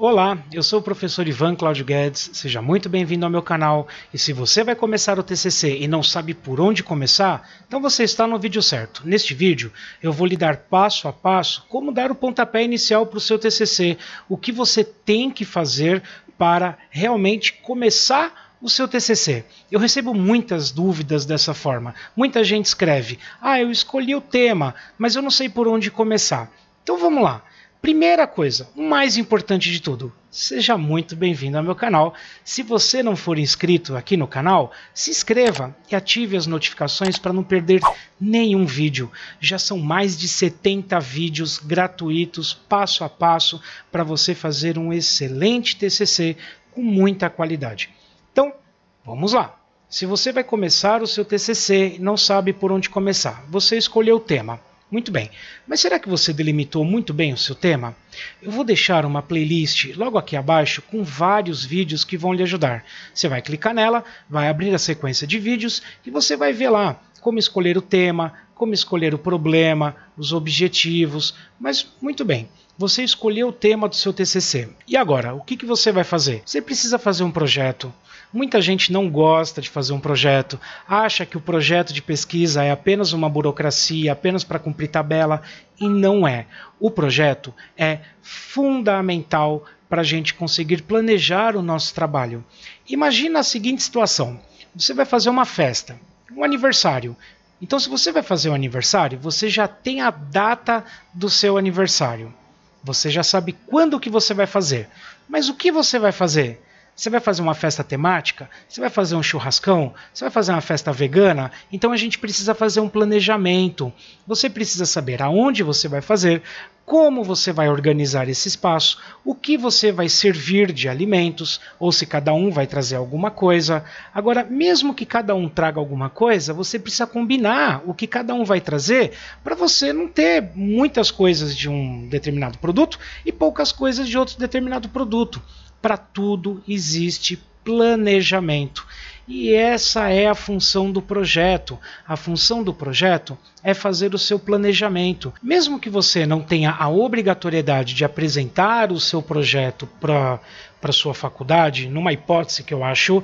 Olá, eu sou o professor Ivan Claudio Guedes, seja muito bem-vindo ao meu canal. E se você vai começar o TCC e não sabe por onde começar, então você está no vídeo certo. Neste vídeo, eu vou lhe dar passo a passo como dar o pontapé inicial para o seu TCC, o que você tem que fazer para realmente começar o seu TCC. Eu recebo muitas dúvidas dessa forma. Muita gente escreve: "Ah, eu escolhi o tema, mas eu não sei por onde começar". Então vamos lá. Primeira coisa, o mais importante de tudo, seja muito bem-vindo ao meu canal. Se você não for inscrito aqui no canal, se inscreva e ative as notificações para não perder nenhum vídeo. Já são mais de 70 vídeos gratuitos, passo a passo, para você fazer um excelente TCC com muita qualidade. Então, vamos lá! Se você vai começar o seu TCC e não sabe por onde começar, você escolheu o tema muito bem, mas será que você delimitou muito bem o seu tema? Eu vou deixar uma playlist logo aqui abaixo com vários vídeos que vão lhe ajudar. Você vai clicar nela, vai abrir a sequência de vídeos e você vai ver lá como escolher o tema, como escolher o problema, os objetivos. Mas muito bem, você escolheu o tema do seu TCC. E agora, o que, que você vai fazer? Você precisa fazer um projeto, Muita gente não gosta de fazer um projeto, acha que o projeto de pesquisa é apenas uma burocracia, apenas para cumprir tabela, e não é. O projeto é fundamental para a gente conseguir planejar o nosso trabalho. Imagina a seguinte situação: você vai fazer uma festa, um aniversário. Então, se você vai fazer um aniversário, você já tem a data do seu aniversário. Você já sabe quando que você vai fazer. Mas o que você vai fazer? Você vai fazer uma festa temática? Você vai fazer um churrascão? Você vai fazer uma festa vegana? Então a gente precisa fazer um planejamento. Você precisa saber aonde você vai fazer, como você vai organizar esse espaço, o que você vai servir de alimentos, ou se cada um vai trazer alguma coisa. Agora, mesmo que cada um traga alguma coisa, você precisa combinar o que cada um vai trazer para você não ter muitas coisas de um determinado produto e poucas coisas de outro determinado produto. Para tudo existe planejamento. E essa é a função do projeto. A função do projeto é fazer o seu planejamento. Mesmo que você não tenha a obrigatoriedade de apresentar o seu projeto para sua faculdade, numa hipótese que eu acho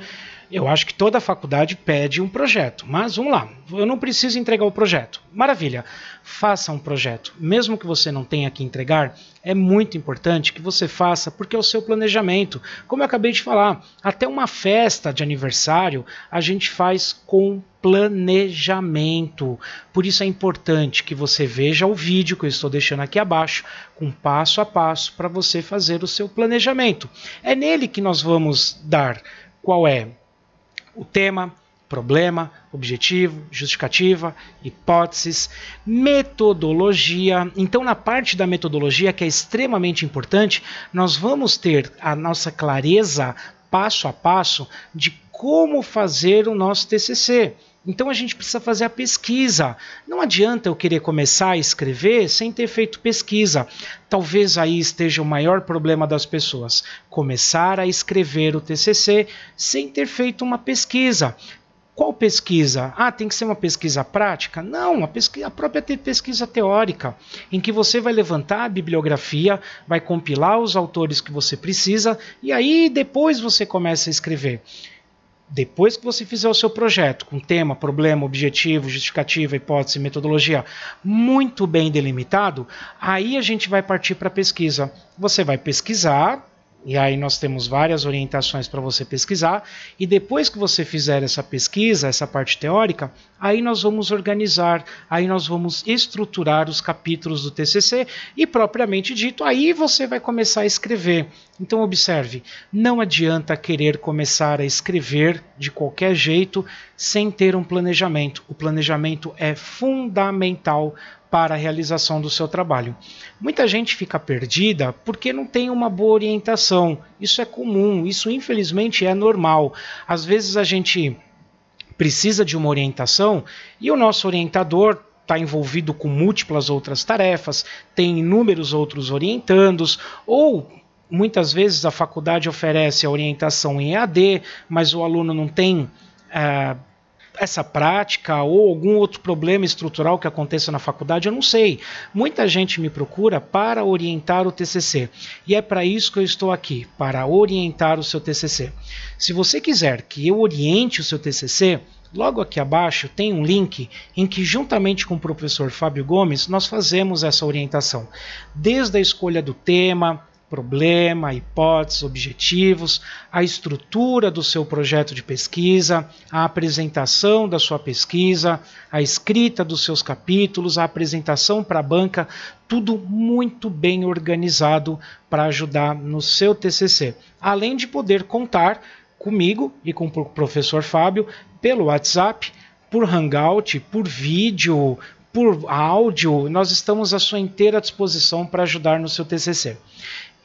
eu acho que toda faculdade pede um projeto, mas vamos lá, eu não preciso entregar o projeto. Maravilha, faça um projeto. Mesmo que você não tenha que entregar, é muito importante que você faça, porque é o seu planejamento. Como eu acabei de falar, até uma festa de aniversário a gente faz com planejamento. Por isso é importante que você veja o vídeo que eu estou deixando aqui abaixo, com passo a passo para você fazer o seu planejamento. É nele que nós vamos dar qual é o tema, problema, objetivo, justificativa, hipóteses, metodologia. Então, na parte da metodologia, que é extremamente importante, nós vamos ter a nossa clareza passo a passo de como fazer o nosso TCC. Então a gente precisa fazer a pesquisa. Não adianta eu querer começar a escrever sem ter feito pesquisa. Talvez aí esteja o maior problema das pessoas, começar a escrever o TCC sem ter feito uma pesquisa. Qual pesquisa? Ah, tem que ser uma pesquisa prática? Não, a, pesquisa, a própria pesquisa teórica, em que você vai levantar a bibliografia, vai compilar os autores que você precisa e aí depois você começa a escrever. Depois que você fizer o seu projeto com tema, problema, objetivo, justificativa, hipótese, metodologia muito bem delimitado, aí a gente vai partir para a pesquisa. Você vai pesquisar e aí nós temos várias orientações para você pesquisar. E depois que você fizer essa pesquisa, essa parte teórica, aí nós vamos organizar, aí nós vamos estruturar os capítulos do TCC e propriamente dito, aí você vai começar a escrever. Então observe, não adianta querer começar a escrever de qualquer jeito sem ter um planejamento. O planejamento é fundamental para a realização do seu trabalho. Muita gente fica perdida porque não tem uma boa orientação. Isso é comum, isso infelizmente é normal. Às vezes a gente precisa de uma orientação e o nosso orientador está envolvido com múltiplas outras tarefas, tem inúmeros outros orientandos, ou muitas vezes a faculdade oferece a orientação em EAD, mas o aluno não tem. Uh, essa prática ou algum outro problema estrutural que aconteça na faculdade, eu não sei. Muita gente me procura para orientar o TCC e é para isso que eu estou aqui, para orientar o seu TCC. Se você quiser que eu oriente o seu TCC, Logo aqui abaixo tem um link em que, juntamente com o professor Fábio Gomes, nós fazemos essa orientação. Desde a escolha do tema, problema, hipóteses, objetivos, a estrutura do seu projeto de pesquisa, a apresentação da sua pesquisa, a escrita dos seus capítulos, a apresentação para a banca, tudo muito bem organizado para ajudar no seu TCC. Além de poder contar comigo e com o professor Fábio pelo WhatsApp, por Hangout, por vídeo, por áudio, nós estamos à sua inteira disposição para ajudar no seu TCC.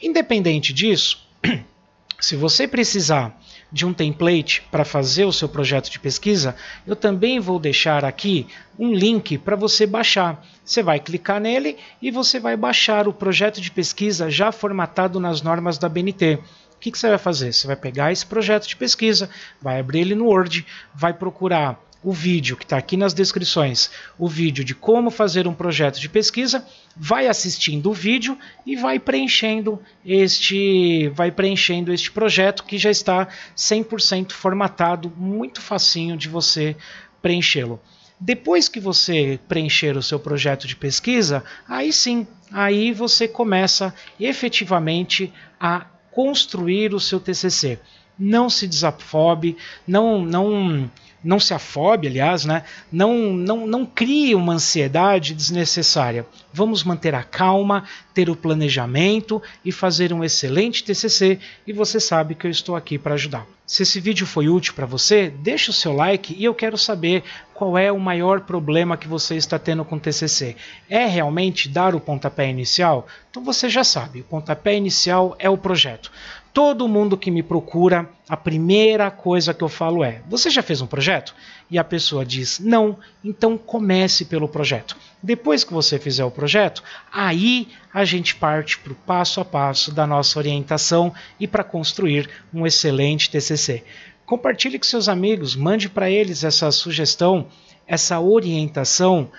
Independente disso, se você precisar de um template para fazer o seu projeto de pesquisa, eu também vou deixar aqui um link para você baixar. Você vai clicar nele e você vai baixar o projeto de pesquisa já formatado nas normas da BNT. O que, que você vai fazer? Você vai pegar esse projeto de pesquisa, vai abrir ele no Word, vai procurar o vídeo que está aqui nas descrições, o vídeo de como fazer um projeto de pesquisa, vai assistindo o vídeo e vai preenchendo este, vai preenchendo este projeto que já está 100% formatado, muito facinho de você preenchê-lo. Depois que você preencher o seu projeto de pesquisa, aí sim, aí você começa efetivamente a construir o seu TCC. Não se desafobe, não não não se afobe, aliás, né? não, não, não crie uma ansiedade desnecessária. Vamos manter a calma, ter o planejamento e fazer um excelente TCC e você sabe que eu estou aqui para ajudar. Se esse vídeo foi útil para você, deixe o seu like e eu quero saber qual é o maior problema que você está tendo com o TCC. É realmente dar o pontapé inicial? Então você já sabe, o pontapé inicial é o projeto. Todo mundo que me procura, a primeira coisa que eu falo é: Você já fez um projeto? E a pessoa diz: Não, então comece pelo projeto. Depois que você fizer o projeto, aí a gente parte para o passo a passo da nossa orientação e para construir um excelente TCC. Compartilhe com seus amigos, mande para eles essa sugestão, essa orientação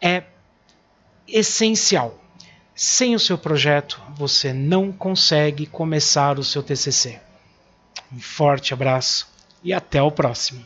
é essencial sem o seu projeto, você não consegue começar o seu TCC. Um forte abraço e até o próximo!